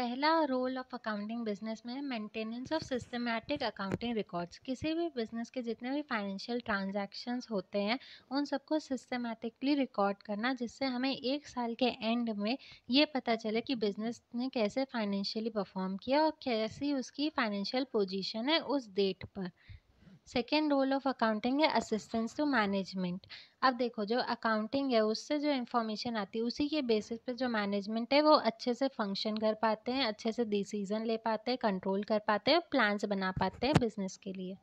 पहला role of accounting business में maintenance of systematic accounting records किसी भी बिजनेस के जितने भी फाइनेंशियल ट्रांजैक्शंस होते हैं उन सबको सिस्टमैटिकली रिकॉर्ड करना जिससे हमें एक साल के एंड में ये पता चले कि बिजनेस ने कैसे फाइनेंशियली परफॉर्म किया और कैसी उसकी फाइनेंशियल पोजिशन है उस डेट पर सेकेंड रोल ऑफ अकाउंटिंग है असिस्टेंस टू मैनेजमेंट अब देखो जो अकाउंटिंग है उससे जो इन्फॉर्मेशन आती है उसी के बेसिस पे जो मैनेजमेंट है वो अच्छे से फंक्शन कर पाते हैं अच्छे से डिसीजन ले पाते हैं कंट्रोल कर पाते हैं प्लान्स बना पाते हैं बिजनेस के लिए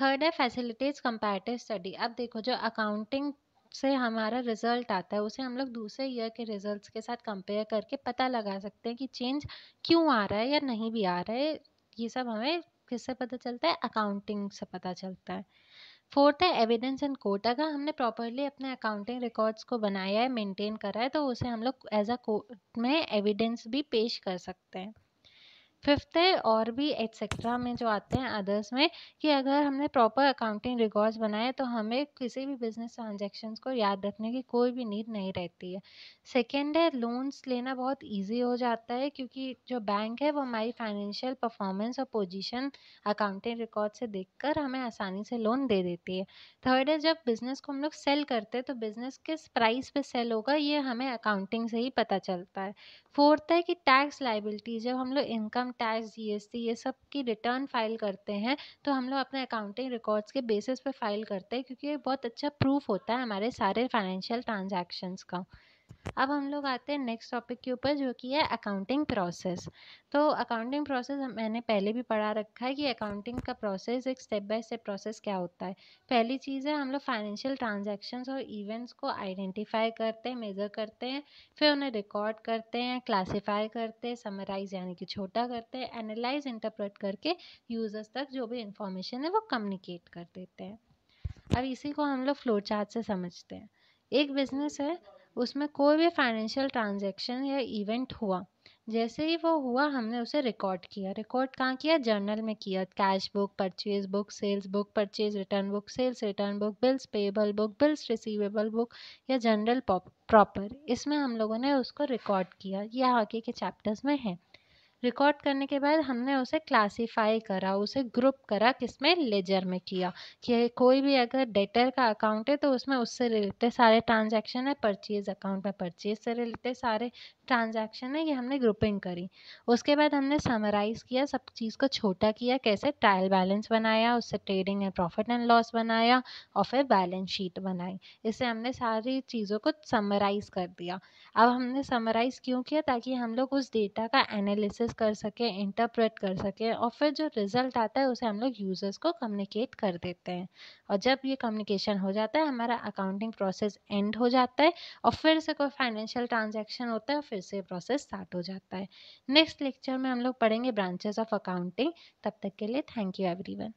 थर्ड है फैसिलिटीज़ कंपेरेटिव स्टडी अब देखो जो अकाउंटिंग से हमारा रिजल्ट आता है उसे हम लोग दूसरे ईयर के रिजल्ट्स के साथ कंपेयर करके पता लगा सकते हैं कि चेंज क्यों आ रहा है या नहीं भी आ रहा है ये सब हमें किससे पता चलता है अकाउंटिंग से पता चलता है फोर्थ है एविडेंस एंड कोर्ट अगर हमने प्रॉपरली अपने अकाउंटिंग रिकॉर्ड्स को बनाया है मेंटेन करा है तो उसे हम लोग एज अ कोर्ट में एविडेंस भी पेश कर सकते हैं फिफ्थ है और भी एट्सेट्रा में जो आते हैं अदर्स में कि अगर हमने प्रॉपर अकाउंटिंग रिकॉर्ड्स बनाए तो हमें किसी भी बिजनेस ट्रांजेक्शन को याद रखने की कोई भी नीड नहीं रहती है सेकेंड है लोन्स लेना बहुत ईजी हो जाता है क्योंकि जो बैंक है वो हमारी फाइनेंशियल परफॉर्मेंस और पोजिशन अकाउंटिंग रिकॉर्ड से देख हमें आसानी से लोन दे देती है थर्ड है जब बिज़नेस को हम लोग सेल करते हैं तो बिज़नेस किस प्राइस पे सेल होगा ये हमें अकाउंटिंग से ही पता चलता है फोर्थ है कि टैक्स लाइबिलिटी जब हम लोग इनकम जी टैक्स जीएसटी ये सब की रिटर्न फाइल करते हैं तो हम लोग अपने अकाउंटिंग रिकॉर्ड्स के बेसिस पे फाइल करते हैं क्योंकि ये बहुत अच्छा प्रूफ होता है हमारे सारे फाइनेंशियल ट्रांजैक्शंस का अब हम लोग आते हैं नेक्स्ट टॉपिक के ऊपर जो कि है अकाउंटिंग प्रोसेस तो अकाउंटिंग प्रोसेस मैंने पहले भी पढ़ा रखा है कि अकाउंटिंग का प्रोसेस एक स्टेप बाय स्टेप प्रोसेस क्या होता है पहली चीज़ है हम लोग फाइनेंशियल ट्रांजेक्शन्स और इवेंट्स को आइडेंटिफाई करते हैं मेज़र करते हैं फिर उन्हें रिकॉर्ड करते हैं क्लासीफाई करते हैं समराइज यानी कि छोटा करते हैं एनालाइज इंटरप्रेट करके यूज़र्स तक जो भी इंफॉर्मेशन है वो कम्युनिकेट कर देते हैं अब इसी को हम लोग फ्लो चार्ट से समझते हैं एक बिजनेस है उसमें कोई भी फाइनेंशियल ट्रांजेक्शन या इवेंट हुआ जैसे ही वो हुआ हमने उसे रिकॉर्ड किया रिकॉर्ड कहाँ किया जर्नल में किया cash book purchase book sales book purchase return book sales return book bills payable book bills receivable book या जनरल प्रॉपर इसमें हम लोगों ने उसको रिकॉर्ड किया ये आगे के चैप्टर्स में है रिकॉर्ड करने के बाद हमने उसे क्लासिफाई करा उसे ग्रुप करा किसमें लेजर में किया कि कोई भी अगर डेटर का अकाउंट है तो उसमें उससे रिलेटेड सारे ट्रांजैक्शन है परचेज अकाउंट में परचेज से रिलेटेड सारे ट्रांजैक्शन है ये हमने ग्रुपिंग करी उसके बाद हमने समराइज़ किया सब चीज़ को छोटा किया कैसे ट्रायल बैलेंस बनाया उससे trading and profit and loss बनाया और फिर बैलेंस शीट बनाई इससे हमने सारी चीज़ों को समराइज़ कर दिया अब हमने समराइज़ क्यों किया ताकि हम लोग उस डेटा का एनालिसिस कर सकें इंटरप्रेट कर सकें और फिर जो रिज़ल्ट आता है उसे हम लोग यूज़र्स को कम्युनिकेट कर देते हैं और जब ये कम्युनिकेशन हो जाता है हमारा अकाउंटिंग प्रोसेस एंड हो जाता है और फिर से कोई फाइनेंशियल ट्रांजेक्शन होता है फिर फिर से प्रोसेस स्टार्ट हो जाता है नेक्स्ट लेक्चर में हम लोग पढ़ेंगे ब्रांचेज ऑफ अकाउंटिंग तब तक के लिए थैंक यू एवरीवन